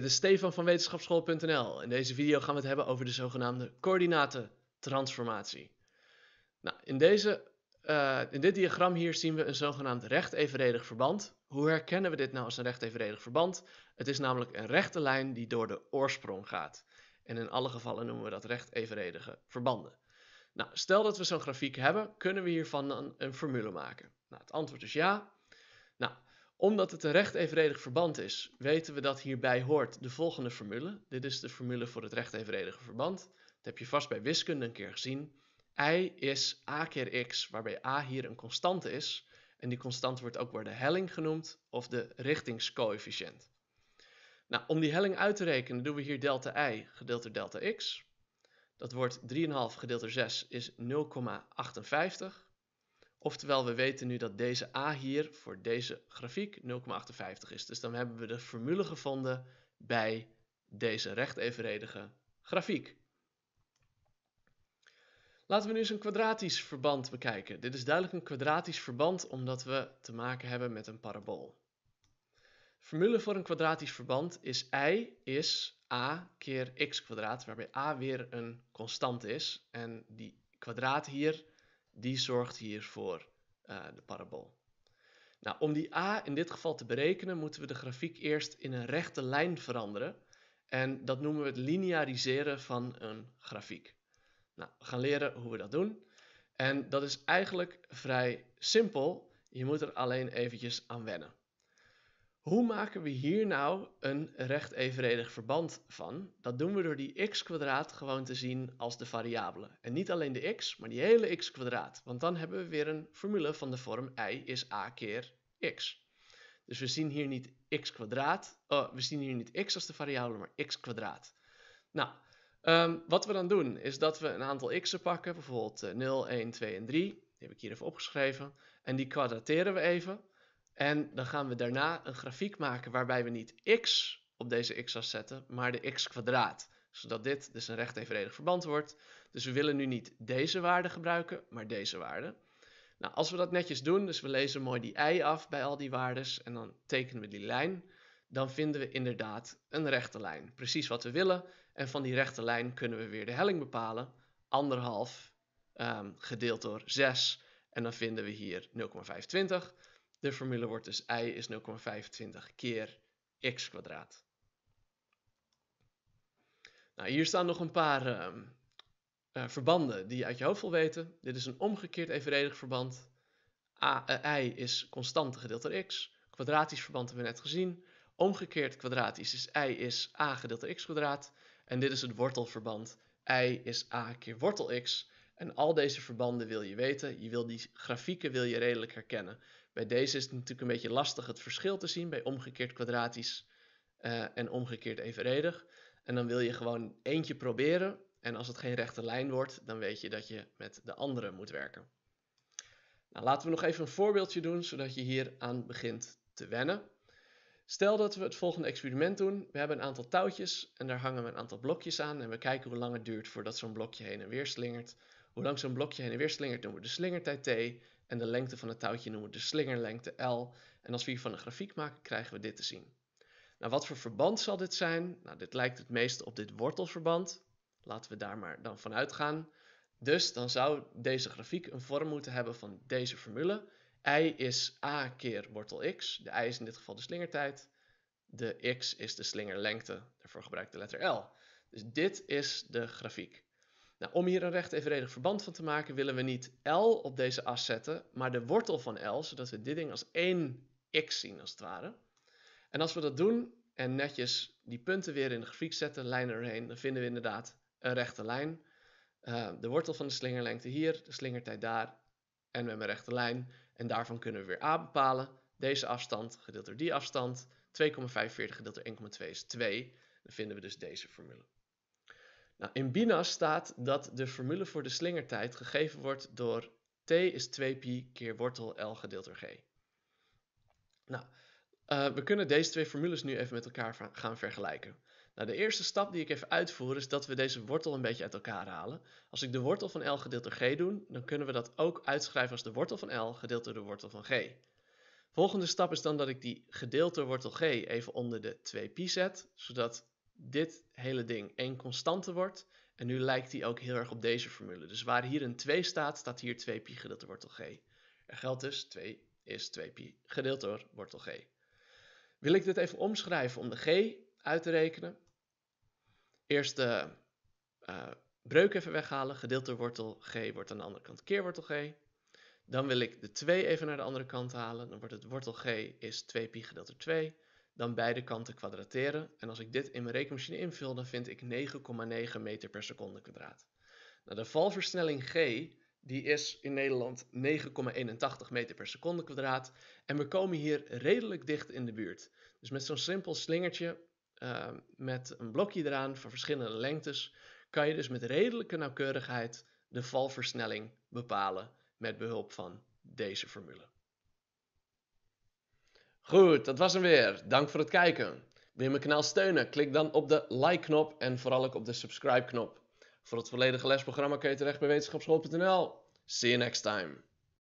Dit is Stefan van wetenschapsschool.nl. In deze video gaan we het hebben over de zogenaamde coördinatentransformatie. Nou, in, deze, eh, in dit diagram hier zien we een zogenaamd rechtevenredig verband. Hoe herkennen we dit nou als een evenredig verband? Het is namelijk een rechte lijn die door de oorsprong gaat. En in alle gevallen noemen we dat recht evenredige verbanden. Nou, stel dat we zo'n grafiek hebben, kunnen we hiervan een, een formule maken? Nou, het antwoord is ja. Nou, omdat het een recht evenredig verband is, weten we dat hierbij hoort de volgende formule. Dit is de formule voor het recht evenredige verband. Dat heb je vast bij wiskunde een keer gezien. I is a keer x, waarbij a hier een constante is. En die constante wordt ook weer de helling genoemd of de richtingscoëfficiënt. Nou, om die helling uit te rekenen doen we hier delta i gedeeld door delta x. Dat wordt 3,5 gedeeld door 6 is 0,58. Oftewel, we weten nu dat deze a hier voor deze grafiek 0,58 is. Dus dan hebben we de formule gevonden bij deze evenredige grafiek. Laten we nu eens een kwadratisch verband bekijken. Dit is duidelijk een kwadratisch verband omdat we te maken hebben met een parabool. formule voor een kwadratisch verband is i is a keer x kwadraat, waarbij a weer een constant is. En die kwadraat hier die zorgt hier voor eh, de parabool. Nou, om die a in dit geval te berekenen, moeten we de grafiek eerst in een rechte lijn veranderen. En dat noemen we het lineariseren van een grafiek. Nou, we gaan leren hoe we dat doen. En dat is eigenlijk vrij simpel. Je moet er alleen eventjes aan wennen. Hoe maken we hier nou een recht evenredig verband van? Dat doen we door die x kwadraat gewoon te zien als de variabele. En niet alleen de x, maar die hele x kwadraat. Want dan hebben we weer een formule van de vorm y is a keer x. Dus we zien hier niet x kwadraat, oh, we zien hier niet x als de variabele, maar x kwadraat. Nou, ehm, wat we dan doen is dat we een aantal x'en pakken, bijvoorbeeld 0, 1, 2 en 3. Die heb ik hier even opgeschreven. En die kwadrateren we even. En dan gaan we daarna een grafiek maken waarbij we niet x op deze x-as zetten, maar de x-kwadraat. Zodat dit dus een recht evenredig verband wordt. Dus we willen nu niet deze waarde gebruiken, maar deze waarde. Nou, als we dat netjes doen, dus we lezen mooi die i af bij al die waardes en dan tekenen we die lijn, dan vinden we inderdaad een rechte lijn. Precies wat we willen. En van die rechte lijn kunnen we weer de helling bepalen. Anderhalf ehm, gedeeld door 6. En dan vinden we hier 0,25. De formule wordt dus i is 0,25 keer x kwadraat. Nou, hier staan nog een paar ehm, eh, verbanden die je uit je hoofd wil weten. Dit is een omgekeerd evenredig verband. A, eh, i is constante gedeeld door x. Quadratisch verband hebben we net gezien. Omgekeerd kwadratisch is i is a gedeeld door x kwadraat. En dit is het wortelverband. i is a keer wortel x. En al deze verbanden wil je weten. Je wil die grafieken wil je redelijk herkennen. Bij deze is het natuurlijk een beetje lastig het verschil te zien bij omgekeerd kwadratisch eh, en omgekeerd evenredig. En dan wil je gewoon eentje proberen en als het geen rechte lijn wordt, dan weet je dat je met de andere moet werken. Nou, laten we nog even een voorbeeldje doen, zodat je hier aan begint te wennen. Stel dat we het volgende experiment doen. We hebben een aantal touwtjes en daar hangen we een aantal blokjes aan. En we kijken hoe lang het duurt voordat zo'n blokje heen en weer slingert. Hoe lang zo'n blokje heen en weer slingert dan we de slingertijd t en de lengte van het touwtje noemen we de slingerlengte L. En als we hiervan een grafiek maken, krijgen we dit te zien. Nou, wat voor verband zal dit zijn? Nou, dit lijkt het meest op dit wortelverband. Laten we daar maar dan van uitgaan. Dus dan zou deze grafiek een vorm moeten hebben van deze formule. I is a keer wortel x. De i is in dit geval de slingertijd. De x is de slingerlengte. Daarvoor gebruik ik de letter L. Dus dit is de grafiek. Nou, om hier een recht evenredig verband van te maken, willen we niet L op deze as zetten, maar de wortel van L, zodat we dit ding als één x zien als het ware. En als we dat doen en netjes die punten weer in de grafiek zetten, lijnen erheen, dan vinden we inderdaad een rechte lijn. Eh, de wortel van de slingerlengte hier, de slingertijd daar en we hebben een rechte lijn. En daarvan kunnen we weer a bepalen. Deze afstand gedeeld door die afstand. 2,45 gedeeld door 1,2 is 2. Dan vinden we dus deze formule. Nou, in Binas staat dat de formule voor de slingertijd gegeven wordt door t is 2pi keer wortel l gedeeld door g. Nou, eh, we kunnen deze twee formules nu even met elkaar gaan vergelijken. Nou, de eerste stap die ik even uitvoer is dat we deze wortel een beetje uit elkaar halen. Als ik de wortel van L gedeeld door G doe, dan kunnen we dat ook uitschrijven als de wortel van L gedeeld door de wortel van G. Volgende stap is dan dat ik die gedeeld door wortel G even onder de 2pi zet, zodat dit hele ding één constante wordt. En nu lijkt die ook heel erg op deze formule. Dus waar hier een 2 staat, staat hier 2pi gedeeld door wortel g. Er geldt dus 2 is 2pi gedeeld door wortel g. Wil ik dit even omschrijven om de g uit te rekenen? Eerst de eh, breuk even weghalen. Gedeeld door wortel g wordt aan de andere kant keer wortel g. Dan wil ik de 2 even naar de andere kant halen. Dan wordt het wortel g is 2pi gedeeld door 2 dan beide kanten kwadrateren en als ik dit in mijn rekenmachine invul, dan vind ik 9,9 meter per seconde kwadraat. Nou, de valversnelling g die is in Nederland 9,81 meter per seconde kwadraat en we komen hier redelijk dicht in de buurt. Dus met zo'n simpel slingertje ehm, met een blokje eraan van verschillende lengtes kan je dus met redelijke nauwkeurigheid de valversnelling bepalen met behulp van deze formule. Goed, dat was hem weer. Dank voor het kijken. Wil je mijn kanaal steunen? Klik dan op de like-knop en vooral ook op de subscribe-knop. Voor het volledige lesprogramma kun je terecht bij wetenschapschool.nl. See you next time.